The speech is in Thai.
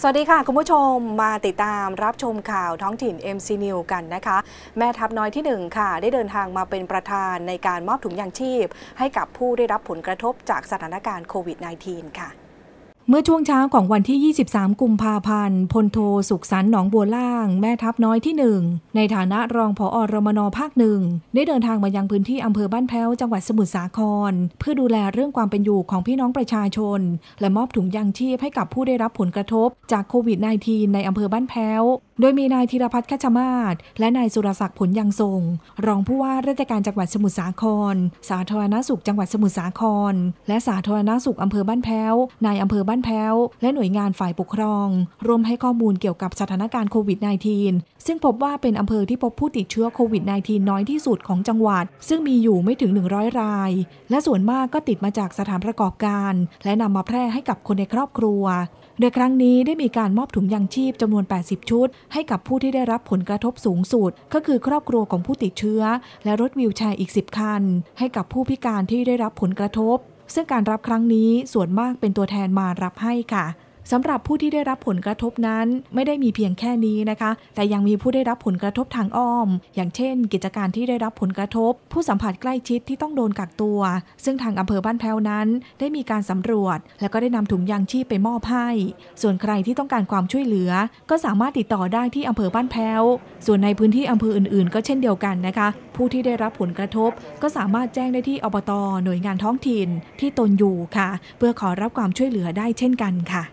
สวัสดีค่ะ คุณผู้ชมมาติดตามรับชมข่าวท้องถิ่น MC n e w กันนะคะ แม่ทัพน้อยที่ 1 ค่ะ ได้เดินทางมาเป็นประธานในการมอบถุงยางชีพ ให้กับผู้ได้รับผลกระทบจากสถานการณ์โควิด -19 ค่ะเมื่อช่วงเช้าของวันที่ 23 กุมภาพันธ์ พลโทสุขสันต์หนองบัวล่าง แม่ทัพน้อยที่ 1 ในฐานะรองผออรมนภาคหนึ่งได้เดินทางมายังพื้นที่ อำเภอบ้านแพ้ว จังหวัดสมุทรสาคร เพื่อดูแลเรื่องความเป็นอยู่ของพี่น้องประชาชน และมอบถุงยางชีพให้กับผู้ได้รับผลกระทบ จากโควิด -19 ในอำเภอบ้านแพ้ว โดยมีนายธีรพัฒน์ขชมาศ และนายสุรศักดิ์ผลยังทรงรองผู้ว่าราชการจังหวัดสมุทรสาคร สาธารณสุขจังหวัดสมุทรสาคร และสาธารณสุขอำเภอบ้านแพ้วนายอำเภอบ้านบ้านแพ้ว และหน่วยงานฝ่ายปกครอง รวมให้ข้อมูลเกี่ยวกับสถานการณ์โควิด -19 ซึ่งพบว่าเป็นอำเภอที่พบผู้ติดเชื้อโควิด -19 น้อยที่สุดของจังหวัด ซึ่งมีอยู่ไม่ถึง 100 ราย และส่วนมากก็ติดมาจากสถานประกอบการ และนำมาแพร่ให้กับคนในครอบครัว โดยครั้งนี้ได้มีการมอบถุงยางชีพจำนวน 80 ชุด ให้กับผู้ที่ได้รับผลกระทบสูงสุด ก็คือครอบครัวของผู้ติดเชื้อและรถวิวแชร์อีก 10 คัน ให้กับผู้พิการที่ได้รับผลกระทบซึ่งการรับครั้งนี้ส่วนมากเป็นตัวแทนมารับให้ค่ะสำหรับผู้ที่ได้รับผลกระทบนั้นไม่ได้มีเพียงแค่นี้นะคะ แต่ยังมีผู้ได้รับผลกระทบทางอ้อม อย่างเช่นกิจการที่ได้รับผลกระทบ ผู้สัมผัสใกล้ชิดที่ต้องโดนกักตัว ซึ่งทางอำเภอบ้านแพ้วนั้น ได้มีการสำรวจ และก็ได้นำถุงยางชีพไปมอบให้ ส่วนใครที่ต้องการความช่วยเหลือ ก็สามารถติดต่อได้ที่อำเภอบ้านแพ้ว ส่วนในพื้นที่อำเภออื่นๆ ก็เช่นเดียวกันนะคะ ผู้ที่ได้รับผลกระทบ ก็สามารถแจ้งได้ที่อบตหน่วยงานท้องถิ่นที่ตนอยู่ค่ะ เพื่อขอรับความช่วยเหลือได้เช่นกันค่ะ